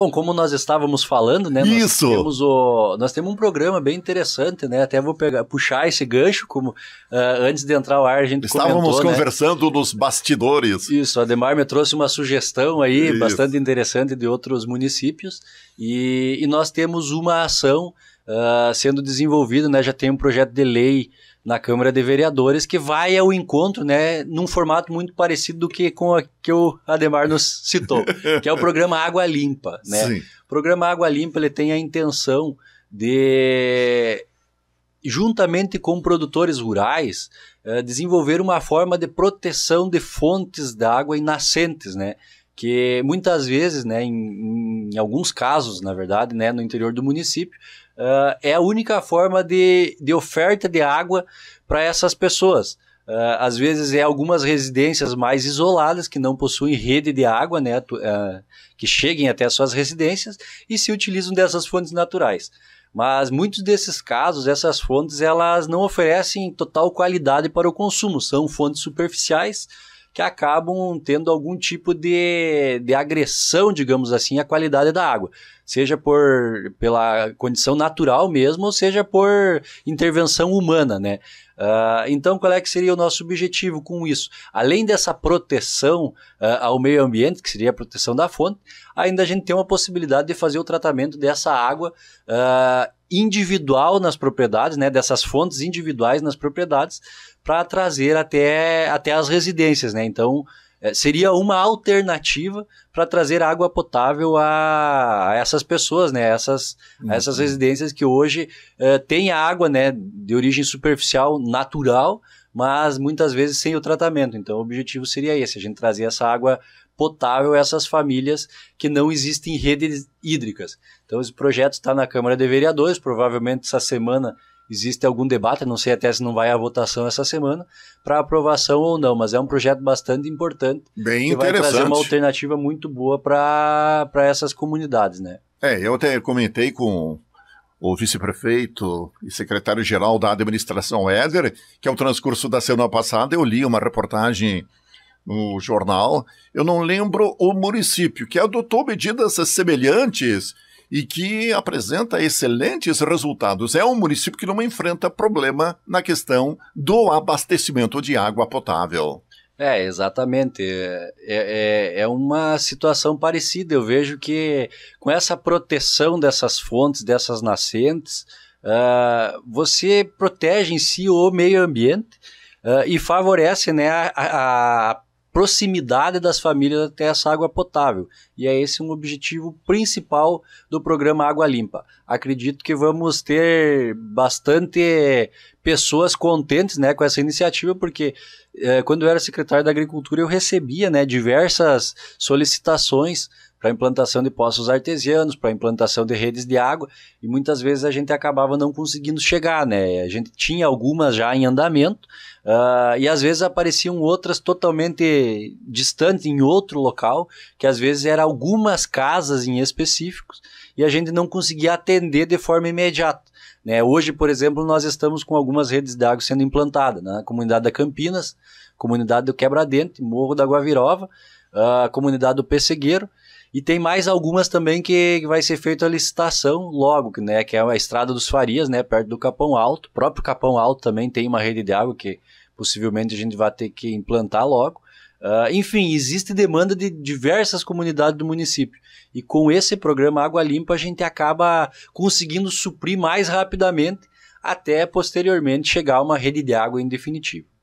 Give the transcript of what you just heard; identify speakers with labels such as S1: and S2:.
S1: Bom, como nós estávamos falando, né? Isso. Nós temos, o, nós temos um programa bem interessante, né? Até vou pegar, puxar esse gancho, como uh, antes de entrar ao ar a gente Estávamos comentou, né? conversando né? nos bastidores. Isso, a Demar me trouxe uma sugestão aí Isso. bastante interessante de outros municípios. E, e nós temos uma ação uh, sendo desenvolvida, né? Já tem um projeto de lei na Câmara de Vereadores, que vai ao encontro, né, num formato muito parecido do que com a que o Ademar nos citou, que é o programa Água Limpa, né? Sim. O programa Água Limpa, ele tem a intenção de juntamente com produtores rurais, eh, desenvolver uma forma de proteção de fontes d'água e nascentes, né? que muitas vezes, né, em, em, alguns casos, na verdade, né, no interior do município, uh, é a única forma de, de oferta de água para essas pessoas. Uh, às vezes é algumas residências mais isoladas que não possuem rede de água, né, uh, que cheguem até suas residências e se utilizam dessas fontes naturais. Mas muitos desses casos, essas fontes, elas não oferecem total qualidade para o consumo, são fontes superficiais, que acabam tendo algum tipo de, de agressão, digamos assim, à qualidade da água. Seja por pela condição natural mesmo, ou seja por intervenção humana, né? Uh, então, qual é que seria o nosso objetivo com isso? Além dessa proteção uh, ao meio ambiente, que seria a proteção da fonte, ainda a gente tem uma possibilidade de fazer o tratamento dessa água ah, individual nas propriedades, né, dessas fontes individuais nas propriedades, para trazer até, até as residências. Né? Então, eh, seria uma alternativa para trazer água potável a, essas pessoas, né? Essas, uhum. essas residências que hoje uh, têm água, né? De origem superficial, natural, mas muitas vezes sem o tratamento. Então, o objetivo seria esse: a gente trazer essa água potável a essas famílias que não existem redes hídricas. Então, esse projeto está na Câmara de Vereadores, provavelmente essa semana existe algum debate, não sei até se não vai à votação essa semana, para aprovação ou não, mas é um projeto bastante importante. Bem que vai trazer uma alternativa muito boa para essas comunidades, né? É, eu até comentei com o vice-prefeito e secretário-geral da administração Éder, que ao é transcurso da semana passada eu li uma reportagem no jornal, eu não lembro o município, que adotou é medidas semelhantes e que apresenta excelentes resultados. É um município que não enfrenta problema na questão do abastecimento de água potável. É, exatamente. É, é, é, uma situação parecida. Eu vejo que com essa proteção dessas fontes, dessas nascentes, uh, você protege em si o meio ambiente uh, e favorece né, a, a proximidade das famílias até essa água potável. E é esse um objetivo principal do programa Água Limpa. Acredito que vamos ter bastante eh, pessoas contentes né, com essa iniciativa, porque eh, quando eu era secretário da Agricultura eu recebia né, diversas solicitações para implantação de poços artesianos, para implantação de redes de água, e muitas vezes a gente acabava não conseguindo chegar, né? A gente tinha algumas já em andamento, uh, e às vezes apareciam outras totalmente distantes em outro local, que às vezes eram algumas casas em específicos, e a gente não conseguia atender de forma imediata. Né? Hoje, por exemplo, nós estamos com algumas redes de água sendo implantadas na né? comunidade da Campinas, comunidade do Quebra-dente, Morro da Guavirova, a ah, comunidade do Pessegueiro, e tem mais algumas também que, vai ser feita a licitação logo, né? Que é a Estrada dos Farias, né? Perto do Capão Alto. O próprio Capão Alto também tem uma rede de água que possivelmente a gente vai ter que implantar logo. Uh, enfim, existe demanda de diversas comunidades do município. E com esse programa Água Limpa, a gente acaba conseguindo suprir mais rapidamente até posteriormente chegar a uma rede de água em definitivo.